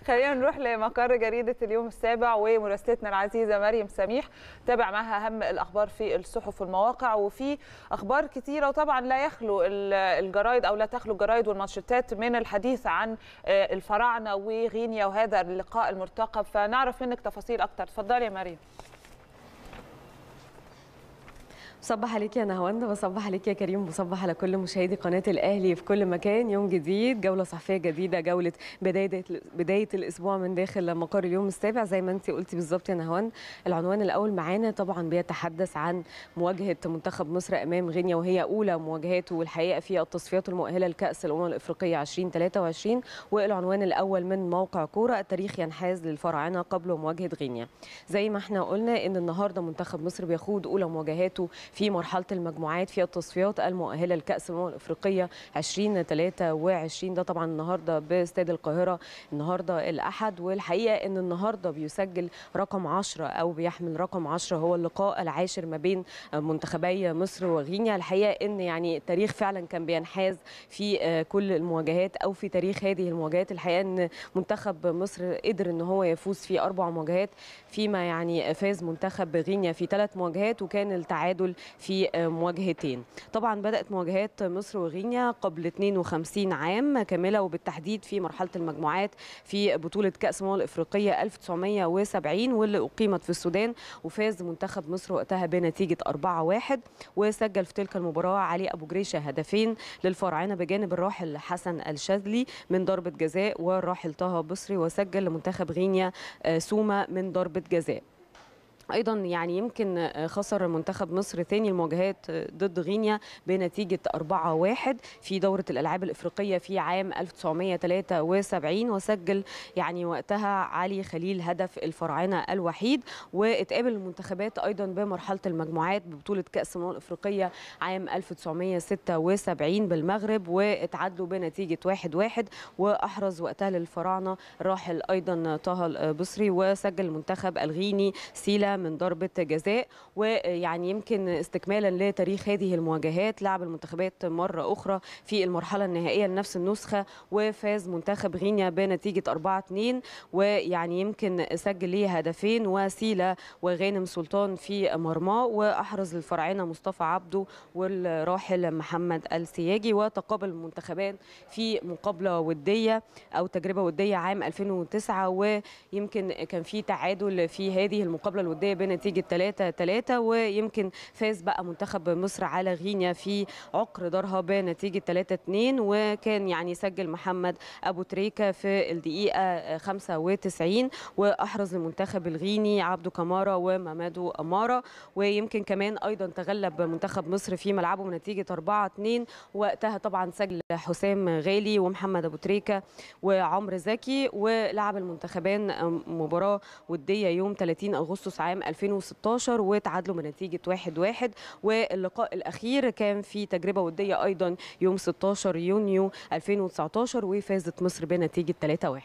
خلينا نروح لمقر جريده اليوم السابع ومراسلتنا العزيزه مريم سميح تابع معها اهم الاخبار في الصحف والمواقع وفي اخبار كثيره وطبعا لا يخلو الجرايد او لا تخلو الجرايد والمنشطات من الحديث عن آه، الفراعنه وغينيا وهذا اللقاء المرتقب فنعرف منك تفاصيل اكثر اتفضلي يا مريم صبح عليك يا نهواند وصباح عليك يا كريم وصباح على كل مشاهدي قناه الاهلي في كل مكان يوم جديد جوله صحفيه جديده جوله بدايه بدايه الاسبوع من داخل مقر اليوم السابع زي ما انت قلتي بالظبط يا نهواند العنوان الاول معانا طبعا بيتحدث عن مواجهه منتخب مصر امام غينيا وهي اولى مواجهاته والحقيقه في التصفيات المؤهله لكاس الامم الافريقيه 2023 والعنوان الاول من موقع كوره التاريخ ينحاز للفراعنه قبل مواجهه غينيا زي ما احنا قلنا ان النهارده منتخب مصر بيخوض اولى مواجهاته في مرحله المجموعات في التصفيات المؤهله لكاس الامم الافريقيه 2023 ده طبعا النهارده باستاد القاهره النهارده الاحد والحقيقه ان النهارده بيسجل رقم 10 او بيحمل رقم 10 هو اللقاء العاشر ما بين منتخبي مصر وغينيا الحقيقه ان يعني التاريخ فعلا كان بينحاز في آه، كل المواجهات او في تاريخ هذه المواجهات الحقيقه ان منتخب مصر قدر ان هو يفوز في اربع مواجهات فيما يعني فاز منتخب غينيا في ثلاث مواجهات وكان التعادل في آه، مواجهتين طبعا بدأت مواجهات مصر وغينيا قبل 52 عام كاملة وبالتحديد في مرحلة المجموعات في بطولة كأس امم الإفريقية 1970 واللي أقيمت في السودان وفاز منتخب مصر وقتها بنتيجة 4-1 وسجل في تلك المباراة علي أبو جريشة هدفين للفراعنة بجانب الراحل حسن الشاذلي من ضربة جزاء والراحل طه بصري وسجل لمنتخب غينيا آه، سوما من ضربة جزاء ايضا يعني يمكن آه، خسر منتخب مصر ثاني المواجهات آه، ضد غينيا بنتيجه 4-1 في دوره الالعاب الافريقيه في عام 1973 وسجل يعني وقتها علي خليل هدف الفراعنه الوحيد واتقابل المنتخبات ايضا بمرحله المجموعات ببطوله كاس الامم الافريقيه عام 1976 بالمغرب واتعادلوا بنتيجه 1-1 واحرز وقتها للفراعنه راحل ايضا طه آه، البصري وسجل المنتخب الغيني سيلا من ضربه جزاء ويعني يمكن استكمالا لتاريخ هذه المواجهات لعب المنتخبات مره اخرى في المرحله النهائيه لنفس النسخه وفاز منتخب غينيا بنتيجه 4 2 ويعني يمكن سجل ليه هدفين وسيله وغانم سلطان في مرماه واحرز الفرعين مصطفى عبده والراحل محمد السياجي وتقابل المنتخبان في مقابله وديه او تجربه وديه عام 2009 ويمكن كان في تعادل في هذه المقابله الوديه الوديه بنتيجه 3 3 ويمكن فاز بقى منتخب مصر على غينيا في عقر دارها بنتيجه 3 2 وكان يعني سجل محمد ابو تريكه في الدقيقه 95 واحرز المنتخب الغيني عبدو كمارا ومامادو اماره ويمكن كمان ايضا تغلب منتخب مصر في ملعبه بنتيجه 4 2 وقتها طبعا سجل حسام غالي ومحمد ابو تريكه وعمرو زكي ولعب المنتخبان مباراه وديه يوم 30 اغسطس عام عام 2016 وتعادلوا بنتيجه 1-1 واللقاء الاخير كان في تجربه وديه ايضا يوم 16 يونيو 2019 وفازت مصر بنتيجه 3-1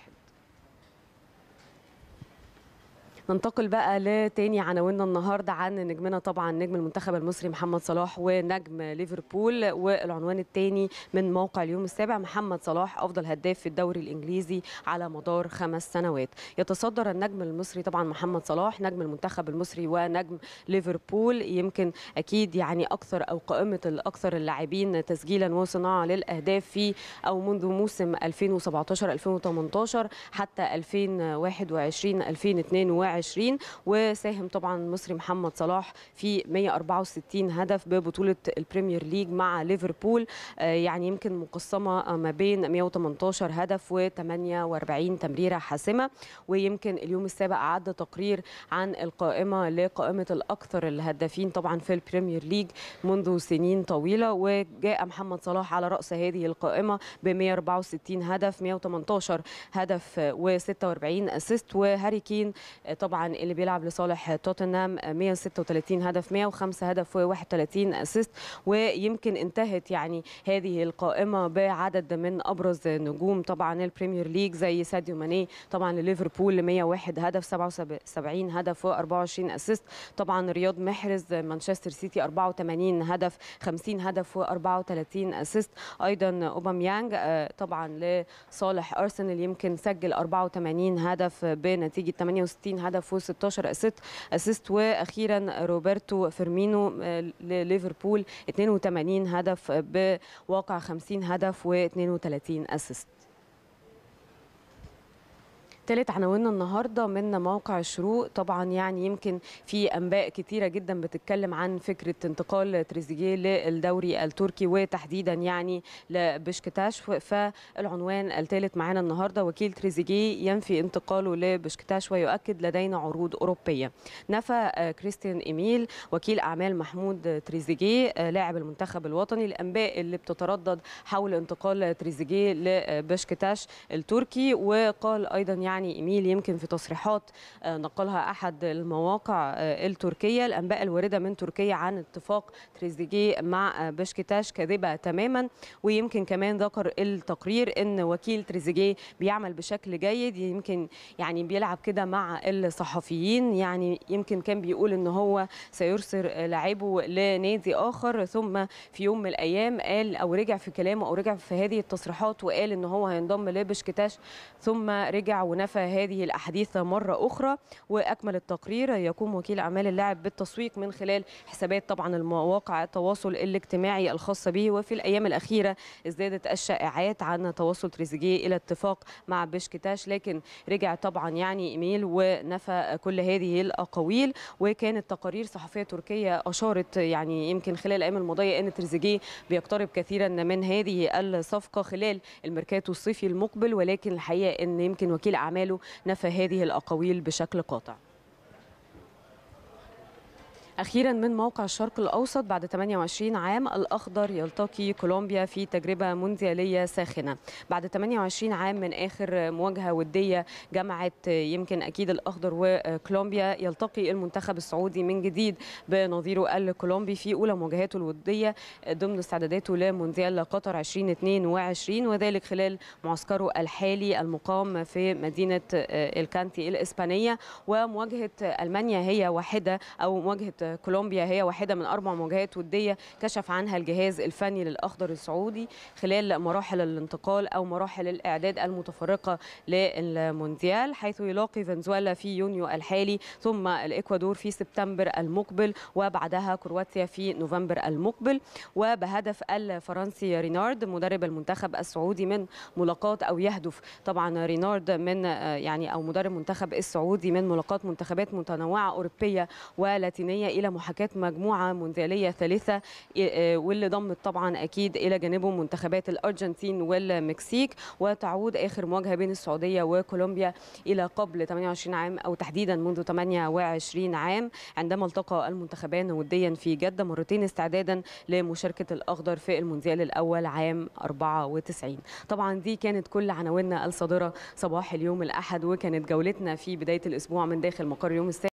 ننتقل بقى لتاني عناويننا النهارده عن نجمنا طبعا نجم المنتخب المصري محمد صلاح ونجم ليفربول والعنوان الثاني من موقع اليوم السابع محمد صلاح افضل هداف في الدوري الانجليزي على مدار خمس سنوات يتصدر النجم المصري طبعا محمد صلاح نجم المنتخب المصري ونجم ليفربول يمكن اكيد يعني اكثر او قائمه الاكثر اللاعبين تسجيلا وصناعه للاهداف في او منذ موسم 2017 2018 حتى 2021 2022 20 وساهم طبعا المصري محمد صلاح في 164 هدف ببطوله البريمير ليج مع ليفربول آه، يعني يمكن مقسمه آه، ما بين 118 هدف و48 تمريره حاسمه ويمكن اليوم السابق عد تقرير عن القائمه لقائمه الاكثر الهدافين طبعا في البريمير ليج منذ سنين طويله وجاء محمد صلاح على راس هذه القائمه ب 164 هدف 118 هدف آه، و46 اسيست وهاري كين طبعا طبعا اللي بيلعب لصالح توتنهام 136 هدف 105 هدف و31 اسيست ويمكن انتهت يعني هذه القائمه بعدد من ابرز نجوم طبعا البريمير ليج زي ساديو ماني طبعا لليفربول 101 هدف 77 هدف و24 اسيست طبعا رياض محرز مانشستر سيتي 84 هدف 50 هدف و34 اسيست ايضا اوباميانج آه، طبعا لصالح ارسنال يمكن سجل 84 هدف بنتيجه 68 هدف هدف و16 اسيست اسيست واخيرا روبرتو فيرمينو آه، لليفربول 82 هدف آه، بواقع 50 هدف و32 اسيست تالت عناويننا النهارده من موقع الشروق طبعا يعني يمكن في انباء كتيره جدا بتتكلم عن فكره انتقال تريزيجيه للدوري التركي وتحديدا يعني لبشكتاش فالعنوان الثالث معانا النهارده وكيل تريزيجيه ينفي انتقاله لبشكتاش ويؤكد لدينا عروض اوروبيه نفى كريستيان ايميل وكيل اعمال محمود تريزيجيه لاعب المنتخب الوطني الانباء اللي بتتردد حول انتقال تريزيجيه لبشكتاش التركي وقال ايضا يعني يعني إيميل يمكن في تصريحات آه، نقلها أحد المواقع آه، التركية الأنباء الواردة من تركيا عن اتفاق تريزيجيه مع آه، بشكتاش كاذبة تماما ويمكن كمان ذكر التقرير أن وكيل تريزيجيه بيعمل بشكل جيد يمكن يعني بيلعب كده مع الصحفيين يعني يمكن كان بيقول أن هو سيرسل لاعبه لنادي آخر ثم في يوم من الأيام قال أو رجع في كلامه أو رجع في هذه التصريحات وقال أن هو هينضم لبشكتاش ثم رجع ونزل ونفى هذه الأحاديث مرة أخرى وأكمل التقرير يقوم وكيل أعمال اللاعب بالتسويق من خلال حسابات طبعا المواقع التواصل الاجتماعي الخاصة به وفي الأيام الأخيرة ازدادت الشائعات عن تواصل تريزيجيه إلى اتفاق مع بشكتاش لكن رجع طبعا يعني إيميل ونفى كل هذه الأقاويل وكانت تقارير صحفية تركية أشارت يعني يمكن خلال الأيام الماضية أن تريزيجيه بيقترب كثيرا من هذه الصفقة خلال الميركاتو الصيفي المقبل ولكن الحقيقة أن يمكن وكيل أعمال أعماله نفى هذه الأقاويل بشكل قاطع أخيرا من موقع الشرق الأوسط بعد 28 عام الأخضر يلتقي كولومبيا في تجربة مونديالية ساخنة بعد 28 عام من آخر مواجهة ودية جمعت يمكن أكيد الأخضر وكولومبيا يلتقي المنتخب السعودي من جديد بنظيره الكولومبي في أولى مواجهاته الودية ضمن استعداداته لمونديال قطر 2022 وذلك خلال معسكره الحالي المقام في مدينة الكانتي الإسبانية ومواجهة ألمانيا هي واحدة أو مواجهة كولومبيا هي واحدة من أربع مواجهات ودية كشف عنها الجهاز الفني للأخضر السعودي خلال مراحل الانتقال أو مراحل الإعداد المتفرقة للمونديال حيث يلاقي فنزويلا في يونيو الحالي ثم الإكوادور في سبتمبر المقبل وبعدها كرواتيا في نوفمبر المقبل وبهدف الفرنسي رينارد مدرب المنتخب السعودي من ملاقات أو يهدف طبعا رينارد من يعني أو مدرب منتخب السعودي من ملاقات منتخبات متنوعة أوروبية ولاتينية إلى محاكاة مجموعة مونديالية ثالثة واللي ضمت طبعا أكيد إلى جانبه منتخبات الأرجنتين والمكسيك وتعود آخر مواجهة بين السعودية وكولومبيا إلى قبل 28 عام أو تحديدا منذ 28 عام عندما التقى المنتخبان وديا في جدة مرتين استعدادا لمشاركة الأخضر في المونديال الأول عام 94 طبعا دي كانت كل عناويننا الصادرة صباح اليوم الأحد وكانت جولتنا في بداية الأسبوع من داخل مقر يوم السابع